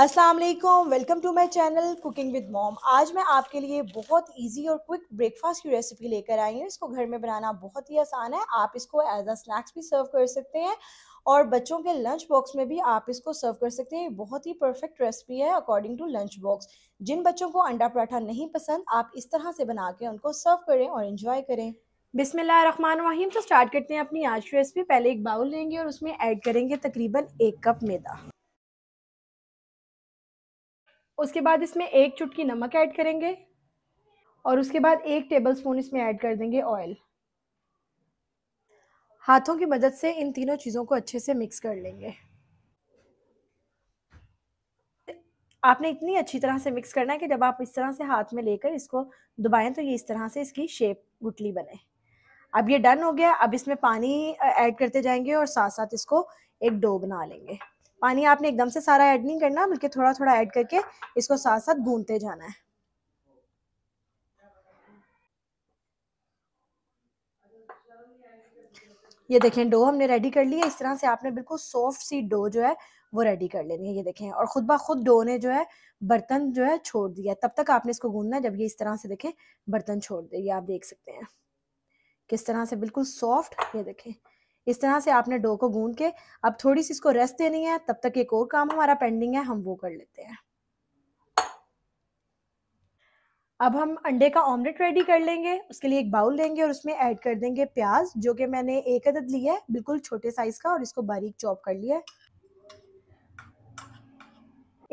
अस्सलाम वालेकुम welcome to my channel cooking with mom आज मैं आपके लिए बहुत इजी और क्विक ब्रेकफास्ट की रेसिपी लेकर आई हूँ इसको घर में बनाना बहुत ही आसान है आप इसको एज अ स्नैक्स भी सर्व कर सकते हैं और बच्चों के लंच बॉक्स में भी आप इसको सर्व कर सकते हैं बहुत ही परफेक्ट रेसिपी है अकॉर्डिंग टू लंच बॉक्स जिन बच्चों को अंडा पराठा नहीं पसंद आप इस तरह से बना के उनको सर्व करें और इन्जॉय करें बिसमीम तो स्टार्ट करते हैं अपनी आज की रेसिपी पहले एक बाउल लेंगे और उसमें ऐड करेंगे तकरीबन एक कप मैदा उसके बाद इसमें एक चुटकी नमक ऐड करेंगे और उसके बाद एक टेबल स्पून इसमें ऐड कर देंगे ऑयल हाथों की मदद से इन तीनों चीज़ों को अच्छे से मिक्स कर लेंगे आपने इतनी अच्छी तरह से मिक्स करना है कि जब आप इस तरह से हाथ में लेकर इसको दबाएं तो ये इस तरह से इसकी शेप गुटली बने अब ये डन हो गया अब इसमें पानी ऐड करते जाएंगे और साथ साथ इसको एक डो बना लेंगे पानी आपने एकदम से सारा ऐड नहीं करना बल्कि थोड़ा थोड़ा ऐड करके इसको साथ साथ भूनते जाना है ये देखें डो हमने रेडी कर लिया है इस तरह से आपने बिल्कुल सॉफ्ट सी डो जो है वो रेडी कर लेनी है ये देखें और खुद ब खुद डो ने जो है बर्तन जो है छोड़ दिया तब तक आपने इसको गूंदना है जब ये इस तरह से देखें बर्तन छोड़ दे ये आप देख सकते हैं किस तरह से बिल्कुल सॉफ्ट ये देखें इस तरह से आपने डो को गूंद के अब थोड़ी सी इसको रेस्ट देनी है तब तक एक और काम हमारा पेंडिंग है हम वो कर लेते हैं अब हम अंडे का ऑमलेट रेडी कर लेंगे उसके लिए एक बाउल लेंगे और उसमें ऐड कर देंगे प्याज जो कि मैंने एक अदद लिया है बिल्कुल छोटे साइज का और इसको बारीक चॉप कर लिया है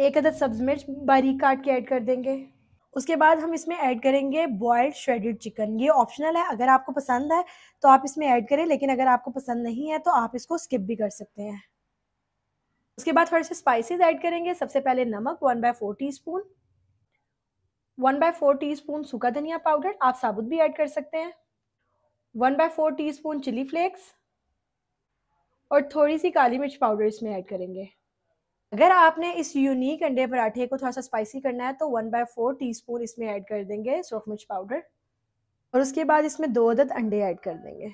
एक अदद सब्ज मिर्च बारीक काट के ऐड कर देंगे उसके बाद हम इसमें ऐड करेंगे बॉयल्ड श्रेडेड चिकन ये ऑप्शनल है अगर आपको पसंद है तो आप इसमें ऐड करें लेकिन अगर आपको पसंद नहीं है तो आप इसको स्किप भी कर सकते हैं उसके बाद थोड़े से स्पाइसेस ऐड करेंगे सबसे पहले नमक one by four teaspoon one by four teaspoon सूखा धनिया पाउडर आप साबुत भी ऐड कर सकते हैं one by four teaspoon chilli flakes और थोड़ी सी काली मिर्च पाउडर इसमें ऐड करेंगे अगर आपने इस यूनिक अंडे पराठे को थोड़ा सा स्पाइसी करना है तो one by four teaspoon इसमें ऐड कर देंगे सूरख मिर्च पाउडर और उसके बाद इसमें दो अदद अंडे ऐड कर देंगे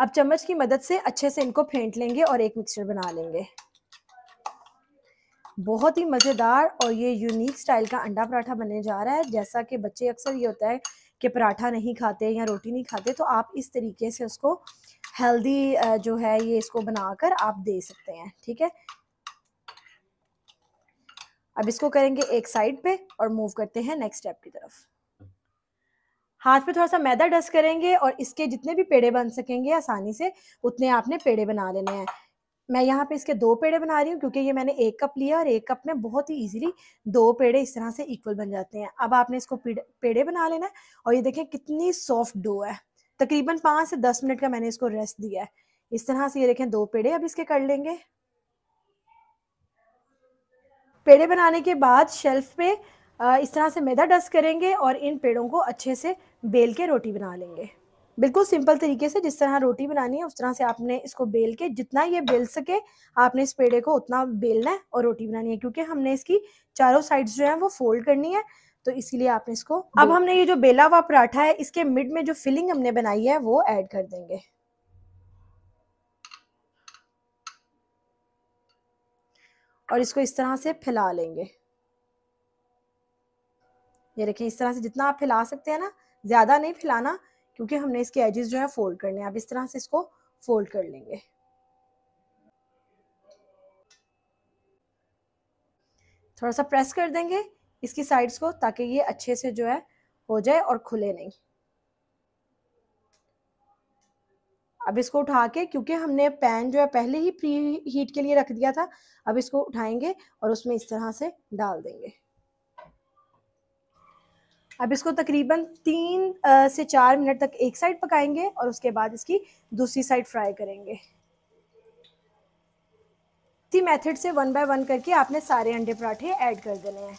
अब चम्मच की मदद से अच्छे से इनको फेंट लेंगे और एक मिक्सचर बना लेंगे बहुत ही मज़ेदार और ये यूनिक स्टाइल का अंडा पराठा बनने जा रहा है जैसा कि बच्चे अक्सर ये होता है कि पराठा नहीं खाते या रोटी नहीं खाते तो आप इस तरीके से उसको हेल्दी जो है ये इसको बनाकर आप दे सकते हैं ठीक है अब इसको करेंगे एक साइड पे और मूव करते हैं नेक्स्ट स्टेप की तरफ हाथ पे थोड़ा सा मैदा डस्ट करेंगे और इसके जितने भी पेड़े बन सकेंगे आसानी से उतने आपने पेड़े बना लेने हैं मैं यहाँ पे इसके दो पेड़े बना रही हूँ क्योंकि ये मैंने एक कप लिया और एक कप में बहुत ही इजीली दो पेड़े इस तरह से इक्वल बन जाते हैं अब आपने इसको पेड़े बना लेना है और ये देखें कितनी सॉफ्ट डो है तकरीबन पांच से दस मिनट का मैंने इसको रेस्ट दिया है इस तरह से ये देखें दो पेड़े अब इसके कर लेंगे पेड़े बनाने के बाद शेल्फ पे इस तरह से मैदा डस्ट करेंगे और इन पेड़ों को अच्छे से बेल के रोटी बना लेंगे बिल्कुल सिंपल तरीके से जिस तरह रोटी बनानी है उस तरह से आपने इसको बेल के जितना ये बेल सके आपने इस पेड़े को उतना बेलना है और रोटी बनानी है क्योंकि हमने इसकी चारों साइड्स जो है वो फोल्ड करनी है तो इसीलिए आपने इसको अब हमने ये जो बेला हुआ पराठा है इसके मिड में जो फिलिंग हमने बनाई है वो ऐड कर देंगे और इसको इस तरह से फैला लेंगे ये देखिए इस तरह से जितना आप फैला सकते हैं ना ज़्यादा नहीं फैलाना क्योंकि हमने इसके एजेस जो है फोल्ड करने हैं आप इस तरह से इसको फोल्ड कर लेंगे थोड़ा सा प्रेस कर देंगे इसकी साइड्स को ताकि ये अच्छे से जो है हो जाए और खुले नहीं अब इसको उठा के क्योंकि हमने पैन जो है पहले ही प्री हीट के लिए रख दिया था अब इसको उठाएंगे और उसमें इस तरह से डाल देंगे अब इसको तकरीबन तीन से चार मिनट तक एक साइड पकाएंगे और उसके बाद इसकी दूसरी साइड फ्राई करेंगे इसी मेथड से वन बाय वन करके आपने सारे अंडे पराठे ऐड कर देने हैं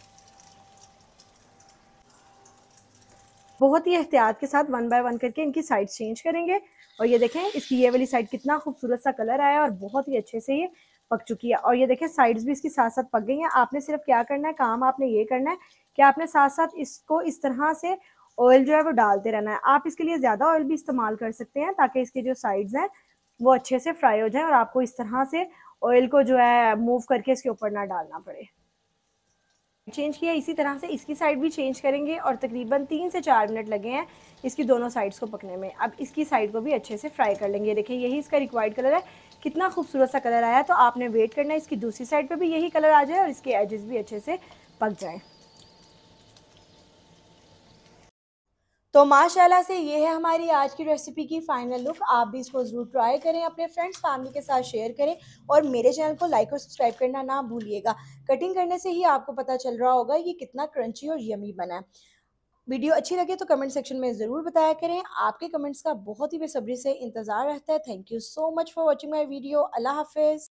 बहुत ही एहतियात के साथ वन बाय वन करके इनकी साइड चेंज करेंगे और ये देखें इसकी ये वाली साइड कितना खूबसूरत सा कलर आया और बहुत ही अच्छे से ये पक चुकी है और ये देखें साइड्स भी इसकी साथ साथ पक गई हैं आपने सिर्फ क्या करना है काम आपने ये करना है कि आपने साथ साथ इसको इस तरह से ऑयल जो है वो डालते रहना है आप इसके लिए ज़्यादा ऑयल भी इस्तेमाल कर सकते हैं ताकि इसके जो साइड्स हैं वो अच्छे से फ्राई हो जाए और आपको इस तरह से ऑयल को जो है मूव करके इसके ऊपर ना डालना पड़े चेंज किया इसी तरह से इसकी साइड भी चेंज करेंगे और तकरीबन तीन से चार मिनट लगे हैं इसकी दोनों साइड्स को पकने में अब इसकी साइड को भी अच्छे से फ्राई कर लेंगे देखिए यही इसका रिक्वायर्ड कलर है कितना खूबसूरत सा कलर आया तो आपने वेट करना है इसकी दूसरी साइड पर भी यही कलर आ जाए और इसके एजेस भी अच्छे से पक जाएँ तो माशाल्लाह से ये है हमारी आज की रेसिपी की फाइनल लुक आप भी इसको ज़रूर ट्राई करें अपने फ्रेंड्स फैमिली के साथ शेयर करें और मेरे चैनल को लाइक और सब्सक्राइब करना ना भूलिएगा कटिंग करने से ही आपको पता चल रहा होगा ये कितना क्रंची और यमी बना है वीडियो अच्छी लगे तो कमेंट सेक्शन में ज़रूर बताया करें आपके कमेंट्स का बहुत ही बेसब्री से इंतज़ार रहता है thank you so much for watching my video अल्लाह हाफिज़